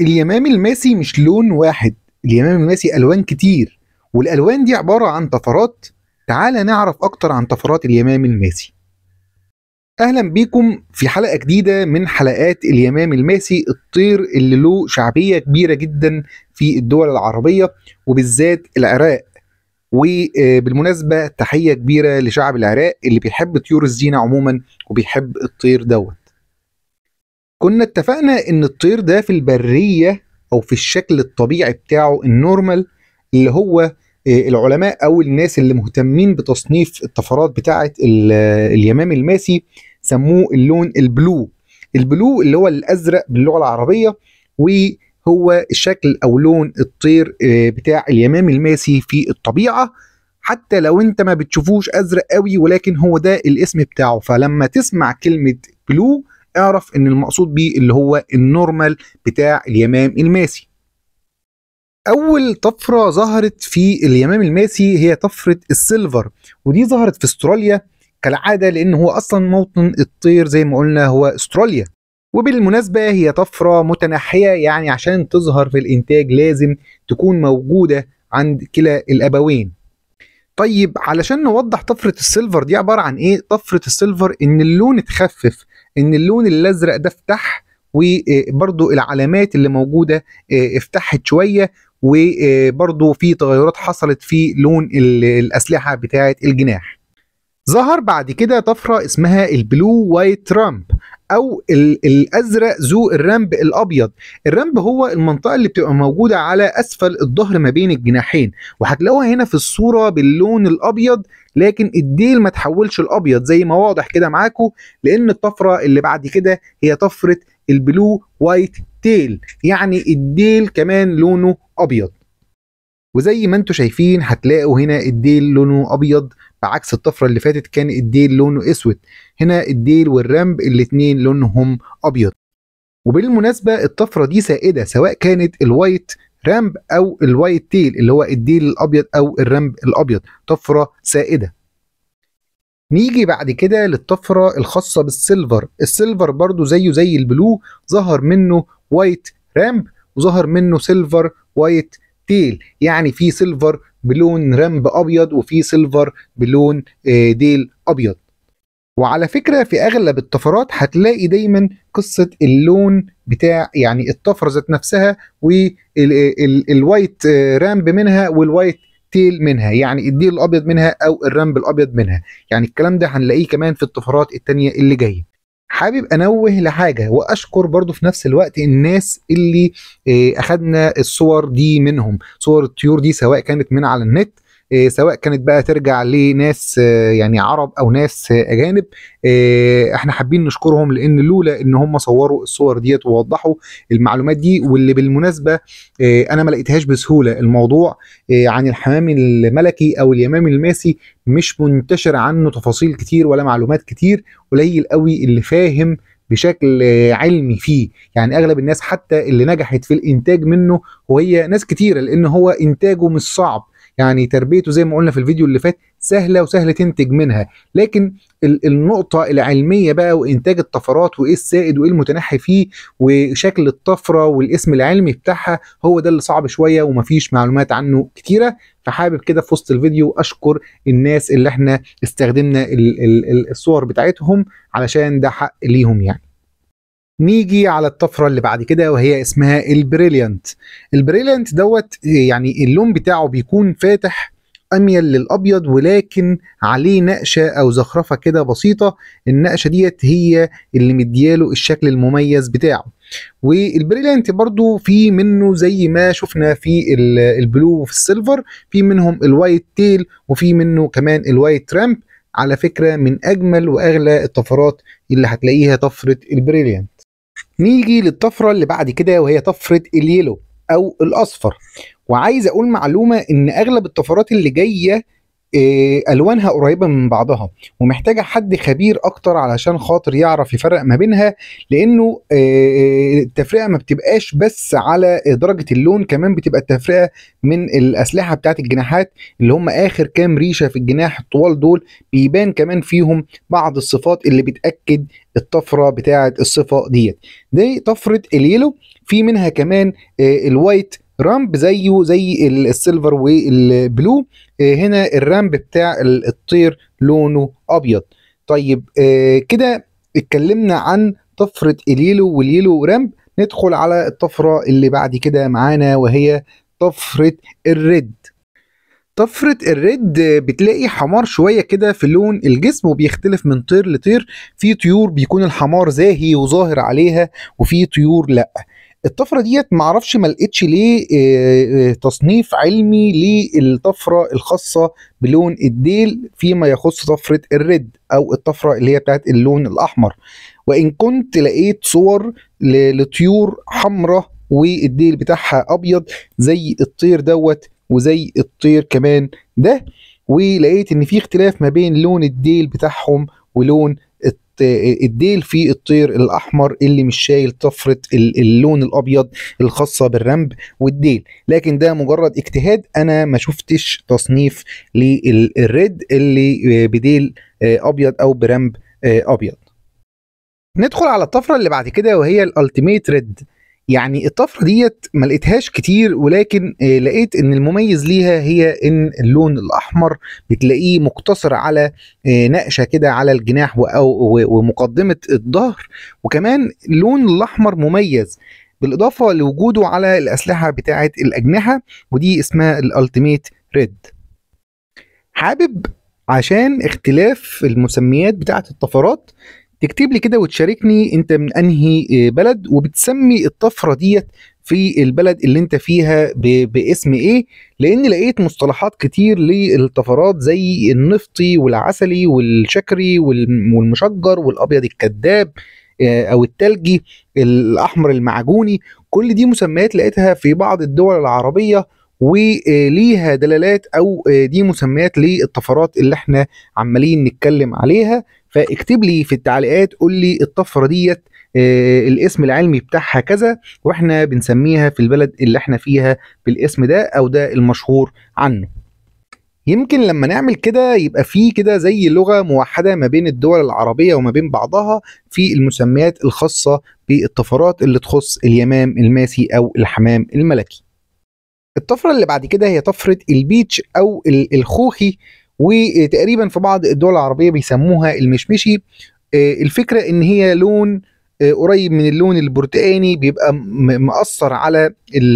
اليمام الماسي مش لون واحد اليمام الماسي الوان كتير والالوان دي عباره عن طفرات تعال نعرف اكتر عن طفرات اليمام الماسي اهلا بيكم في حلقه جديده من حلقات اليمام الماسي الطير اللي له شعبيه كبيره جدا في الدول العربيه وبالذات العراق وبالمناسبه تحيه كبيره لشعب العراق اللي بيحب طيور الزينه عموما وبيحب الطير دوت كنا اتفقنا ان الطير ده في البريه او في الشكل الطبيعي بتاعه النورمال اللي هو آه، العلماء او الناس اللي مهتمين بتصنيف الطفرات بتاعه اليمام الماسي سموه اللون البلو البلو اللي هو الازرق باللغه العربيه وهو شكل او لون الطير آه، بتاع اليمام الماسي في الطبيعه حتى لو انت ما بتشوفوش ازرق قوي ولكن هو ده الاسم بتاعه فلما تسمع كلمه بلو اعرف ان المقصود بيه اللي هو النورمال بتاع اليمام الماسي اول طفره ظهرت في اليمام الماسي هي طفره السيلفر ودي ظهرت في استراليا كالعاده لان هو اصلا موطن الطير زي ما قلنا هو استراليا وبالمناسبة هي طفرة متنحية يعني عشان تظهر في الإنتاج لازم تكون موجودة عند كلا الأبوين طيب علشان نوضح طفرة السيلفر دي عبارة عن إيه؟ طفرة السيلفر إن اللون اتخفف ان اللون الازرق ده فتح وبرضو آه، العلامات اللي موجوده آه، افتحت شويه وبرضو آه، في تغيرات حصلت في لون الاسلحه بتاعه الجناح ظهر بعد كده طفره اسمها البلو وايت رامب او الازرق ذو الرامب الابيض الرامب هو المنطقه اللي بتبقى موجوده على اسفل الظهر ما بين الجناحين وهتلاقوها هنا في الصوره باللون الابيض لكن الديل ما تحولش الابيض زي ما واضح كده معاكم لان الطفره اللي بعد كده هي طفره البلو وايت تيل يعني الديل كمان لونه ابيض وزي ما انتم شايفين هتلاقوا هنا الديل لونه ابيض بعكس الطفره اللي فاتت كان الديل لونه اسود هنا الديل والرامب الاتنين لونهم ابيض وبالمناسبه الطفره دي سائده سواء كانت الوايت رامب او الوايت تيل اللي هو الديل الابيض او الرامب الابيض طفره سائده نيجي بعد كده للطفره الخاصه بالسيلفر السيلفر برضو زيه زي البلو ظهر منه وايت رامب وظهر منه سيلفر وايت تيل يعني في سيلفر بلون رامب ابيض وفي سيلفر بلون آه، ديل ابيض وعلى فكرة في أغلب الطفرات هتلاقي دايما قصة اللون بتاع يعني الطفرة ذات نفسها والوايت رامب منها والوايت تيل منها يعني الديل الأبيض منها أو الرامب الأبيض منها يعني الكلام ده هنلاقيه كمان في الطفرات التانية اللي جاية حابب انوه لحاجه واشكر برضو في نفس الوقت الناس اللي آه، اخذنا الصور دي منهم صور الطيور دي سواء كانت من على النت آه، سواء كانت بقى ترجع لناس آه، يعني عرب او ناس آه، اجانب احنا حابين نشكرهم لان لولا ان هم صوروا الصور ديت ووضحوا المعلومات دي واللي بالمناسبه انا ما لقيتهاش بسهوله الموضوع عن الحمام الملكي او اليمام الماسي مش منتشر عنه تفاصيل كتير ولا معلومات كتير قليل قوي اللي فاهم بشكل علمي فيه يعني اغلب الناس حتى اللي نجحت في الانتاج منه وهي ناس كتيره لان هو انتاجه مش صعب يعني تربيته زي ما قلنا في الفيديو اللي فات سهله وسهله تنتج منها لكن النقطه العلميه بقى وانتاج الطفرات وايه السائد وايه المتنحي فيه وشكل الطفره والاسم العلمي بتاعها هو ده اللي صعب شويه ومفيش معلومات عنه كتيره فحابب كده في وسط الفيديو اشكر الناس اللي احنا استخدمنا الصور بتاعتهم علشان ده حق ليهم يعني نيجي على الطفرة اللي بعد كده وهي اسمها البريليانت البريليانت دوت يعني اللون بتاعه بيكون فاتح أميل للأبيض ولكن عليه نقشة أو زخرفة كده بسيطة النقشة ديت هي اللي مدياله الشكل المميز بتاعه والبريليانت برضو في منه زي ما شفنا في البلو وفي السيلفر في منهم الوايت تيل وفي منه كمان الوايت ترامب على فكرة من أجمل وأغلى الطفرات اللي هتلاقيها طفرة البريليانت نيجي للطفرة اللي بعد كده وهي طفرة اليلو أو الأصفر وعايز أقول معلومة إن أغلب الطفرات اللي جاية آه، الوانها قريبه من بعضها ومحتاجه حد خبير اكتر علشان خاطر يعرف يفرق ما بينها لانه آه، آه، التفرقه ما بتبقاش بس على درجه اللون كمان بتبقى التفرقه من الاسلحه بتاعه الجناحات اللي هم اخر كام ريشه في الجناح الطوال دول بيبان كمان فيهم بعض الصفات اللي بتاكد الطفره بتاعه الصفه ديت دي طفره اليلو في منها كمان الوايت رامب زيه زي السيلفر والبلو آه، هنا الرامب بتاع الطير لونه ابيض طيب آه، كده اتكلمنا عن طفره اليلو واليلو رامب ندخل على الطفره اللي بعد كده معانا وهي طفره الريد طفرة الريد بتلاقي حمار شوية كده في لون الجسم وبيختلف من طير لطير في طيور بيكون الحمار زاهي وظاهر عليها وفي طيور لأ الطفره ديت معرفش ما لقيتش ليه آه، آه، تصنيف علمي للطفره الخاصه بلون الديل فيما يخص طفره الريد او الطفره اللي هي بتاعت اللون الاحمر وان كنت لقيت صور لطيور حمراء والديل بتاعها ابيض زي الطير دوت وزي الطير كمان ده ولقيت ان في اختلاف ما بين لون الديل بتاعهم ولون الديل في الطير الاحمر اللي مش شايل طفره اللون الابيض الخاصه بالرنب والديل لكن ده مجرد اجتهاد انا ما شفتش تصنيف للريد اللي بديل آه، ابيض او برنب آه، ابيض ندخل على الطفره اللي بعد كده وهي الالتيميت ريد يعني الطفره ديت ما لقيتهاش كتير ولكن آه، لقيت ان المميز ليها هي ان اللون الاحمر بتلاقيه مقتصر على آه، نقشه كده على الجناح ومقدمه الظهر وكمان اللون الاحمر مميز بالاضافه لوجوده على الاسلحه بتاعه الاجنحه ودي اسمها الالتيميت ريد حابب عشان اختلاف المسميات بتاعه الطفرات تكتب لي كده وتشاركني انت من انهي آه، بلد وبتسمي الطفره ديت في البلد اللي انت فيها باسم ايه لان لقيت مصطلحات كتير للطفرات زي النفطي والعسلي والشكري والمشجر والابيض الكذاب آه، او التلجي الاحمر المعجوني كل دي مسميات لقيتها في بعض الدول العربيه وليها دلالات او آه، دي مسميات للطفرات اللي احنا عمالين نتكلم عليها فاكتب لي في التعليقات قول لي الطفره ديت آه، الاسم العلمي بتاعها كذا واحنا بنسميها في البلد اللي احنا فيها بالاسم ده او ده المشهور عنه يمكن لما نعمل كده يبقى في كده زي لغه موحده ما بين الدول العربيه وما بين بعضها في المسميات الخاصه بالطفرات اللي تخص اليمام الماسي او الحمام الملكي الطفره اللي بعد كده هي طفره البيتش او الخوخي وتقريبا في بعض الدول العربيه بيسموها المشمشي آه، الفكره ان هي لون آه، قريب من اللون البرتقاني بيبقى مأثر على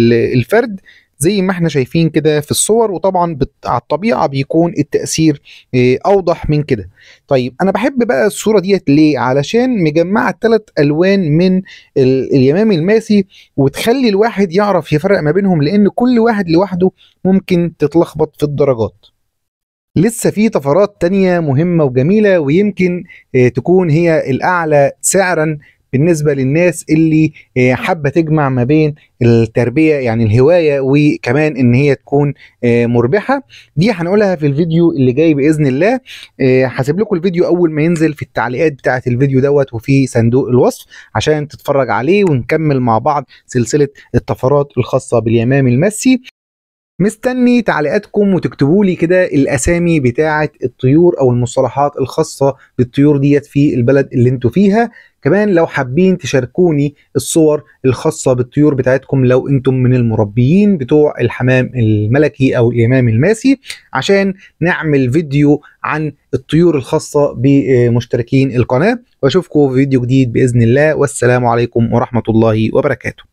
الفرد زي ما احنا شايفين كده في الصور وطبعا على الطبيعه بيكون التاثير آه، اوضح من كده طيب انا بحب بقى الصوره ديت ليه علشان مجمعه ثلاث الوان من ال... الماسي وتخلي الواحد يعرف يفرق ما بينهم لان كل واحد لوحده ممكن تتلخبط في الدرجات لسه في طفرات تانية مهمة وجميلة ويمكن آه، تكون هي الأعلى سعرا بالنسبه للناس اللي آه، حابه تجمع ما بين التربيه يعني الهوايه وكمان ان هي تكون آه، مربحه دي هنقولها في الفيديو اللي جاي باذن الله آه، هسيب لكم الفيديو اول ما ينزل في التعليقات بتاعه الفيديو دوت وفي صندوق الوصف عشان تتفرج عليه ونكمل مع بعض سلسله الطفرات الخاصه باليمام المسي مستني تعليقاتكم وتكتبوا لي كده الاسامي بتاعه الطيور او المصطلحات الخاصه بالطيور ديت في البلد اللي انتوا فيها كمان لو حابين تشاركوني الصور الخاصه بالطيور بتاعتكم لو انتم من المربيين بتوع الحمام الملكي او الامام الماسي عشان نعمل فيديو عن الطيور الخاصه بمشتركين القناه واشوفكم في فيديو جديد باذن الله والسلام عليكم ورحمه الله وبركاته